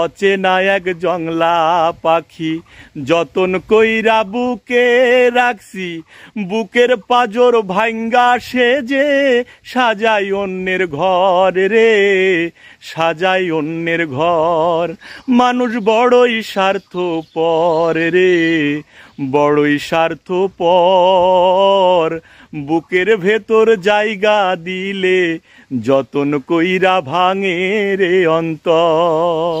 অচেনা এক জংলা পাখি যতন কইরা বুকে রাখছি বুকের পাজর ভাঙ্গা সেজে সাজাই অন্যের ঘর রে সাজাই অন্যের ঘর মানুষ বড়ই স্বার্থ পর রে বড়ই স্বার্থ পর বুকের ভেতর জায়গা দিলে যতন কইরা ভাঙে রে অন্তর